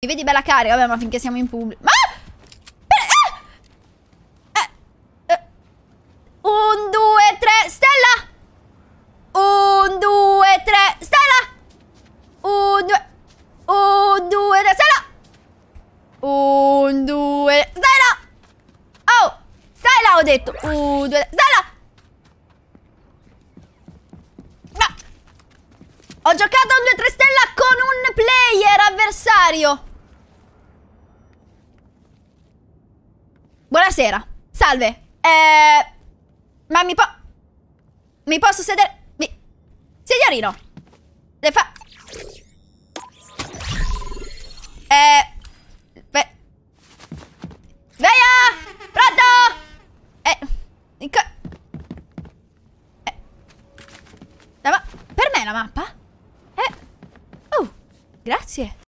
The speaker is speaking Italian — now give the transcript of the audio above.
Mi vedi bella carica? Vabbè, ma finché siamo in pubblico. Ma! Ah! Un, due, tre, stella! Un, due, tre, stella! Un, due... Un, due, tre, stella! Un, due, stella! Oh! Stella, ho detto! Un, due, stella! Ho giocato un 2-3 stella con un player avversario! Buonasera. Salve. Eh... Ma mi po... Mi posso sedere... Mi... Signorino. Le fa... Eh... Ve... Veia! Pronto! Eh... eh per me la mappa? Eh... Oh, grazie.